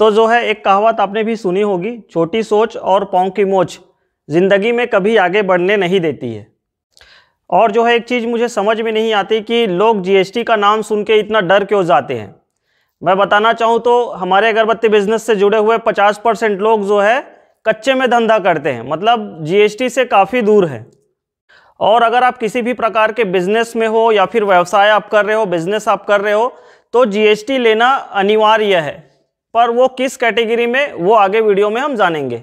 तो जो है एक कहावत आपने भी सुनी होगी छोटी सोच और पाँव की मोच ज़िंदगी में कभी आगे बढ़ने नहीं देती है और जो है एक चीज़ मुझे समझ में नहीं आती कि लोग जीएसटी का नाम सुन के इतना डर क्यों जाते हैं मैं बताना चाहूँ तो हमारे अगरबत्ती बिजनेस से जुड़े हुए पचास परसेंट लोग जो है कच्चे में धंधा करते हैं मतलब जीएसटी से काफ़ी दूर है और अगर आप किसी भी प्रकार के बिजनेस में हो या फिर व्यवसाय आप कर रहे हो बिजनेस आप कर रहे हो तो जी लेना अनिवार्य है पर वो किस कैटेगरी में वो आगे वीडियो में हम जानेंगे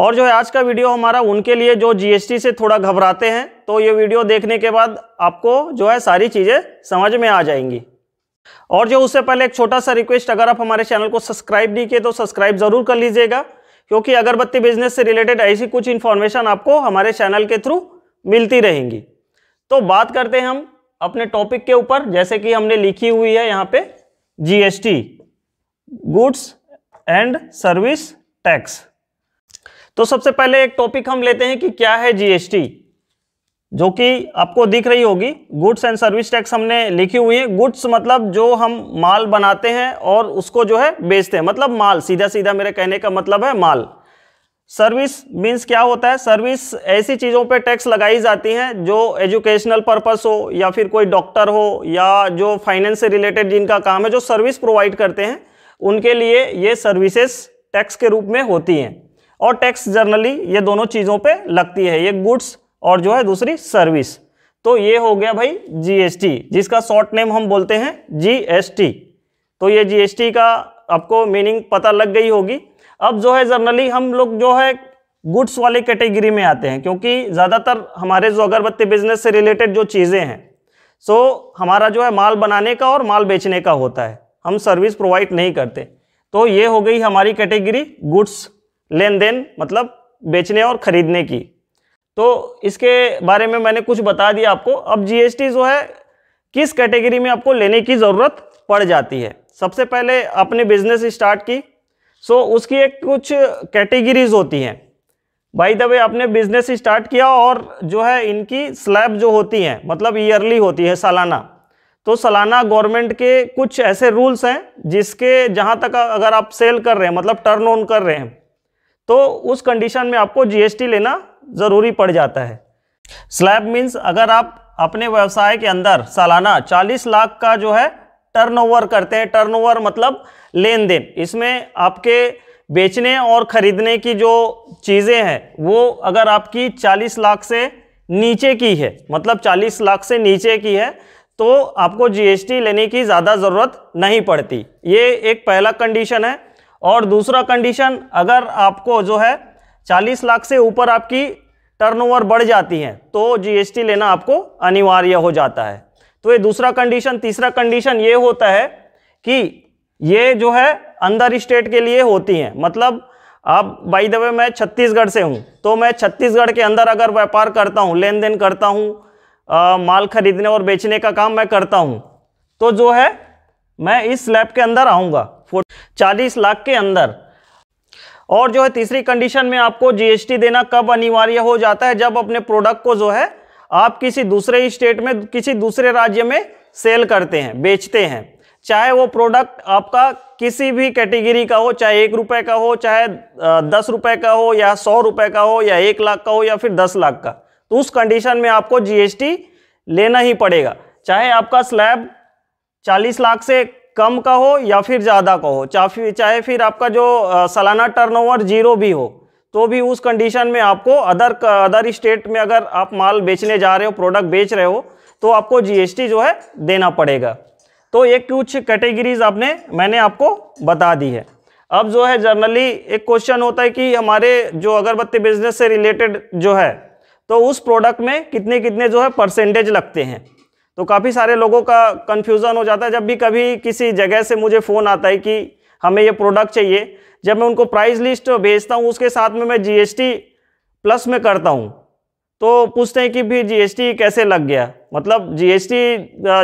और जो है आज का वीडियो हमारा उनके लिए जो जीएसटी से थोड़ा घबराते हैं तो ये वीडियो देखने के बाद आपको जो है सारी चीज़ें समझ में आ जाएंगी और जो उससे पहले एक छोटा सा रिक्वेस्ट अगर आप हमारे चैनल को सब्सक्राइब नहीं किए तो सब्सक्राइब ज़रूर कर लीजिएगा क्योंकि अगरबत्ती बिजनेस से रिलेटेड ऐसी कुछ इन्फॉर्मेशन आपको हमारे चैनल के थ्रू मिलती रहेंगी तो बात करते हैं हम अपने टॉपिक के ऊपर जैसे कि हमने लिखी हुई है यहाँ पर G goods and service tax तो सबसे पहले एक टॉपिक हम लेते हैं कि क्या है जीएसटी जो कि आपको दिख रही होगी गुड्स एंड सर्विस टैक्स हमने लिखी हुई है गुड्स मतलब जो हम माल बनाते हैं और उसको जो है बेचते हैं मतलब माल सीधा सीधा मेरे कहने का मतलब है माल सर्विस मीन्स क्या होता है सर्विस ऐसी चीज़ों पे टैक्स लगाई जाती हैं जो एजुकेशनल पर्पस हो या फिर कोई डॉक्टर हो या जो फाइनेंस से रिलेटेड जिनका काम है जो सर्विस प्रोवाइड करते हैं उनके लिए ये सर्विसेज टैक्स के रूप में होती हैं और टैक्स जर्नली ये दोनों चीज़ों पे लगती है ये गुड्स और जो है दूसरी सर्विस तो ये हो गया भाई जीएसटी जिसका शॉर्ट नेम हम बोलते हैं जीएसटी तो ये जीएसटी का आपको मीनिंग पता लग गई होगी अब जो है जर्नली हम लोग जो है गुड्स वाले कैटेगरी में आते हैं क्योंकि ज़्यादातर हमारे जो अगरबत्ती बिजनेस से रिलेटेड जो चीज़ें हैं सो हमारा जो है माल बनाने का और माल बेचने का होता है हम सर्विस प्रोवाइड नहीं करते तो ये हो गई हमारी कैटेगरी गुड्स लेन देन मतलब बेचने और ख़रीदने की तो इसके बारे में मैंने कुछ बता दिया आपको अब जीएसटी जो है किस कैटेगरी में आपको लेने की ज़रूरत पड़ जाती है सबसे पहले आपने बिजनेस स्टार्ट की सो so, उसकी एक कुछ कैटेगरीज होती हैं बाई द वे आपने बिजनेस स्टार्ट किया और जो है इनकी स्लैब जो होती हैं मतलब ईयरली होती है सालाना तो सालाना गवर्नमेंट के कुछ ऐसे रूल्स हैं जिसके जहां तक अगर आप सेल कर रहे हैं मतलब टर्न ऑन कर रहे हैं तो उस कंडीशन में आपको जीएसटी लेना ज़रूरी पड़ जाता है स्लैब मीन्स अगर आप अपने व्यवसाय के अंदर सालाना 40 लाख का जो है टर्नओवर करते हैं टर्नओवर मतलब लेन देन इसमें आपके बेचने और ख़रीदने की जो चीज़ें हैं वो अगर आपकी चालीस लाख से नीचे की है मतलब चालीस लाख से नीचे की है तो आपको जीएसटी लेने की ज़्यादा ज़रूरत नहीं पड़ती ये एक पहला कंडीशन है और दूसरा कंडीशन अगर आपको जो है 40 लाख से ऊपर आपकी टर्नओवर बढ़ जाती है तो जीएसटी लेना आपको अनिवार्य हो जाता है तो ये दूसरा कंडीशन तीसरा कंडीशन ये होता है कि ये जो है अंदर स्टेट के लिए होती हैं मतलब आप बाई द वे मैं छत्तीसगढ़ से हूँ तो मैं छत्तीसगढ़ के अंदर अगर व्यापार करता हूँ लेन देन करता हूँ आ, माल खरीदने और बेचने का काम मैं करता हूँ तो जो है मैं इस स्लैब के अंदर आऊँगा चालीस लाख के अंदर और जो है तीसरी कंडीशन में आपको जीएसटी देना कब अनिवार्य हो जाता है जब अपने प्रोडक्ट को जो है आप किसी दूसरे स्टेट में किसी दूसरे राज्य में सेल करते हैं बेचते हैं चाहे वो प्रोडक्ट आपका किसी भी कैटेगरी का हो चाहे एक रुपए का हो चाहे दस रुपए का हो या सौ रुपए का हो या एक लाख का हो या फिर दस लाख का तो उस कंडीशन में आपको जीएसटी लेना ही पड़ेगा चाहे आपका स्लैब 40 लाख से कम का हो या फिर ज़्यादा का हो चाहे फिर आपका जो सालाना टर्नओवर जीरो भी हो तो भी उस कंडीशन में आपको अदर अदर स्टेट में अगर आप माल बेचने जा रहे हो प्रोडक्ट बेच रहे हो तो आपको जीएसटी जो है देना पड़ेगा तो ये कुछ कैटेगरीज आपने मैंने आपको बता दी है अब जो है जनरली एक क्वेश्चन होता है कि हमारे जो अगरबत्ती बिजनेस से रिलेटेड जो है तो उस प्रोडक्ट में कितने कितने जो है परसेंटेज लगते हैं तो काफ़ी सारे लोगों का कन्फ्यूज़न हो जाता है जब भी कभी किसी जगह से मुझे फ़ोन आता है कि हमें ये प्रोडक्ट चाहिए जब मैं उनको प्राइस लिस्ट भेजता हूँ उसके साथ में मैं जीएसटी प्लस में करता हूँ तो पूछते हैं कि भी जीएसटी कैसे लग गया मतलब जीएसटी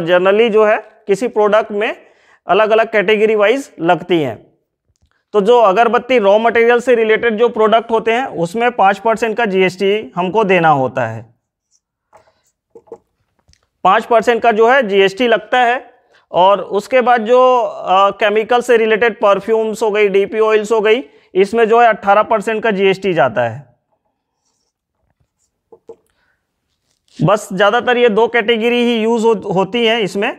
जनरली जो है किसी प्रोडक्ट में अलग अलग कैटेगरी वाइज लगती हैं तो जो अगरबत्ती रॉ मटेरियल से रिलेटेड जो प्रोडक्ट होते हैं उसमें पांच परसेंट का जीएसटी हमको देना होता है पांच परसेंट का जो है जीएसटी लगता है और उसके बाद जो केमिकल से रिलेटेड परफ्यूम्स हो गई डीपी ऑयल्स हो गई इसमें जो है अट्ठारह परसेंट का जीएसटी जाता है बस ज़्यादातर ये दो कैटेगरी ही यूज़ हो, होती है इसमें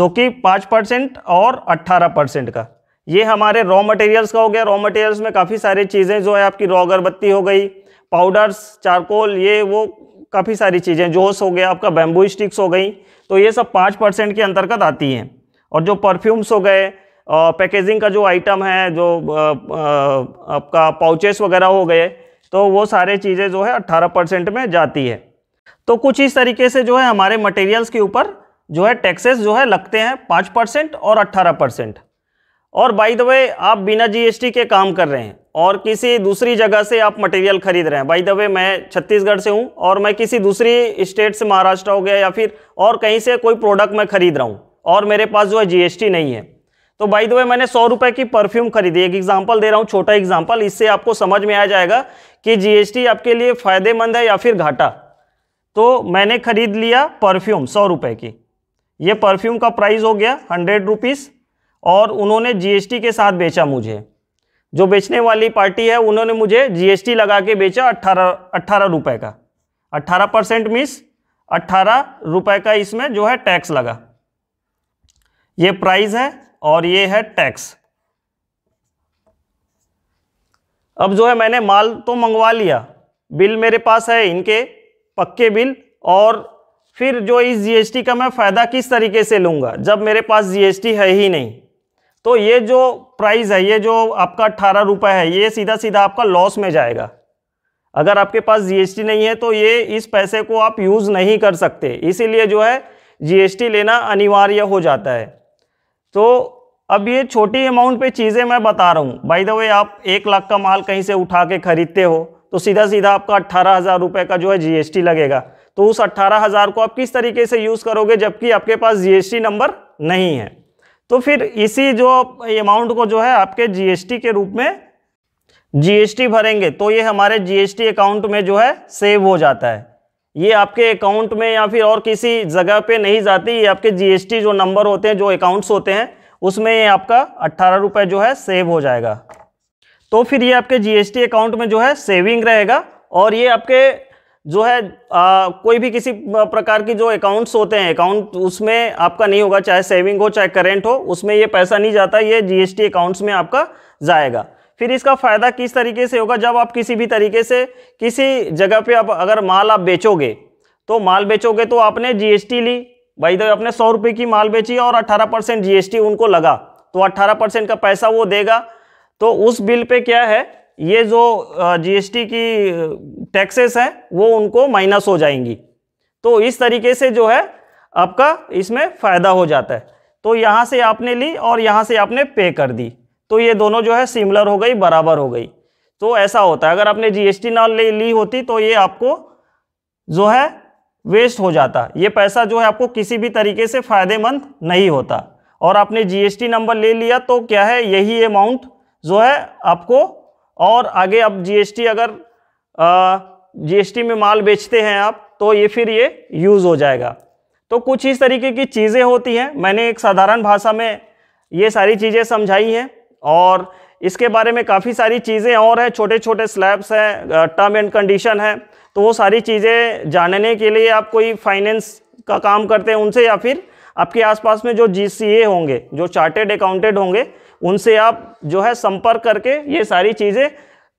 जो कि पाँच परसेंट और अट्ठारह परसेंट का ये हमारे रॉ मटेरियल्स का हो गया रॉ मटेरियल्स में काफ़ी सारी चीज़ें जो है आपकी रॉ अगरबत्ती हो गई पाउडर्स चारकोल ये वो काफ़ी सारी चीज़ें जोश हो गया आपका बैम्बू स्टिक्स हो गई तो ये सब पाँच परसेंट के अंतर्गत आती हैं और जो परफ्यूम्स हो गए पैकेजिंग का जो आइटम है जो आ, आपका पाउचेस वगैरह हो गए तो वो सारे चीज़ें जो है अट्ठारह परसेंट में जाती है तो कुछ इस तरीके से जो है हमारे मटेरियल्स के ऊपर जो है टैक्सेस जो है लगते हैं पाँच परसेंट और अट्ठारह परसेंट और बाय द वे आप बिना जीएसटी के काम कर रहे हैं और किसी दूसरी जगह से आप मटेरियल खरीद रहे हैं बाय द वे मैं छत्तीसगढ़ से हूँ और मैं किसी दूसरी स्टेट से महाराष्ट्र हो गया या फिर और कहीं से कोई प्रोडक्ट मैं खरीद रहा हूँ और मेरे पास जो है जीएसटी नहीं है तो बाई द वे मैंने सौ रुपये की परफ्यूम खरीदी एक एग्जाम्पल दे रहा हूँ छोटा एग्जाम्पल इससे आपको समझ में आ जाएगा कि जीएसटी आपके लिए फ़ायदेमंद है या फिर घाटा तो मैंने खरीद लिया परफ्यूम सौ रुपये की ये परफ्यूम का प्राइस हो गया हंड्रेड रुपीज़ और उन्होंने जीएसटी के साथ बेचा मुझे जो बेचने वाली पार्टी है उन्होंने मुझे जीएसटी लगा के बेचा अट्ठारह अट्ठारह रुपए का अट्ठारह परसेंट मीन्स अट्ठारह रुपये का इसमें जो है टैक्स लगा ये प्राइस है और ये है टैक्स अब जो है मैंने माल तो मंगवा लिया बिल मेरे पास है इनके पक्के बिल और फिर जो इस जीएसटी का मैं फ़ायदा किस तरीके से लूँगा जब मेरे पास जीएसटी है ही नहीं तो ये जो प्राइस है ये जो आपका अट्ठारह रुपये है ये सीधा सीधा आपका लॉस में जाएगा अगर आपके पास जीएसटी नहीं है तो ये इस पैसे को आप यूज़ नहीं कर सकते इसीलिए जो है जीएसटी लेना अनिवार्य हो जाता है तो अब ये छोटी अमाउंट पे चीज़ें मैं बता रहा हूँ बाई द वे आप एक लाख का माल कहीं से उठा के ख़रीदते हो तो सीधा सीधा आपका अट्ठारह हज़ार रुपये का जो है जी लगेगा तो उस अट्ठारह हज़ार को आप किस तरीके से यूज़ करोगे जबकि आपके पास जी नंबर नहीं है तो फिर इसी जो अमाउंट को जो है आपके जीएसटी के रूप में जीएसटी भरेंगे तो ये हमारे जीएसटी अकाउंट में जो है सेव हो जाता है ये आपके अकाउंट में या फिर और किसी जगह पे नहीं जाती ये आपके जीएसटी जो नंबर होते हैं जो अकाउंट्स होते हैं उसमें ये आपका अट्ठारह रुपये जो है सेव हो जाएगा तो फिर ये आपके जीएसटी अकाउंट में जो है सेविंग रहेगा और ये आपके जो है आ, कोई भी किसी प्रकार की जो अकाउंट्स होते हैं अकाउंट उसमें आपका नहीं होगा चाहे सेविंग हो चाहे करेंट हो उसमें ये पैसा नहीं जाता ये जीएसटी अकाउंट्स में आपका जाएगा फिर इसका फ़ायदा किस तरीके से होगा जब आप किसी भी तरीके से किसी जगह पे आप अगर माल आप बेचोगे तो माल बेचोगे तो आपने जीएसटी ली भाई तो आपने सौ रुपये की माल बेची और अट्ठारह परसेंट उनको लगा तो अट्ठारह परसेंट का पैसा वो देगा तो उस बिल पर क्या है ये जो जीएसटी की टैक्सेस हैं वो उनको माइनस हो जाएंगी तो इस तरीके से जो है आपका इसमें फ़ायदा हो जाता है तो यहाँ से आपने ली और यहाँ से आपने पे कर दी तो ये दोनों जो है सिमिलर हो गई बराबर हो गई तो ऐसा होता है अगर आपने जीएसटी ना ले ली होती तो ये आपको जो है वेस्ट हो जाता ये पैसा जो है आपको किसी भी तरीके से फ़ायदेमंद नहीं होता और आपने जीएसटी नंबर ले लिया तो क्या है यही अमाउंट जो है आपको और आगे अब जीएसटी अगर जीएसटी में माल बेचते हैं आप तो ये फिर ये यूज़ हो जाएगा तो कुछ इस तरीके की चीज़ें होती हैं मैंने एक साधारण भाषा में ये सारी चीज़ें समझाई हैं और इसके बारे में काफ़ी सारी चीज़ें और हैं छोटे छोटे स्लैब्स हैं टर्म एंड कंडीशन है तो वो सारी चीज़ें जानने के लिए आप कोई फाइनेंस का काम करते हैं उनसे या फिर आपके आसपास में जो जीसीए होंगे जो चार्टेड अकाउंटेंट होंगे उनसे आप जो है संपर्क करके ये सारी चीज़ें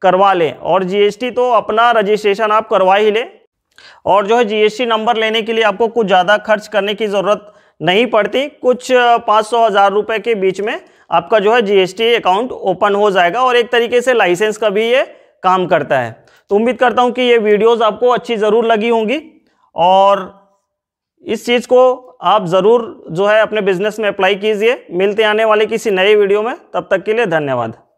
करवा लें और जीएसटी तो अपना रजिस्ट्रेशन आप करवा ही लें और जो है जीएसटी नंबर लेने के लिए आपको कुछ ज़्यादा खर्च करने की ज़रूरत नहीं पड़ती कुछ पाँच सौ हज़ार रुपये के बीच में आपका जो है टी अकाउंट ओपन हो जाएगा और एक तरीके से लाइसेंस का भी ये काम करता है तो उम्मीद करता हूँ कि ये वीडियोज़ आपको अच्छी ज़रूर लगी होंगी और इस चीज़ को आप ज़रूर जो है अपने बिजनेस में अप्लाई कीजिए मिलते आने वाले किसी नए वीडियो में तब तक के लिए धन्यवाद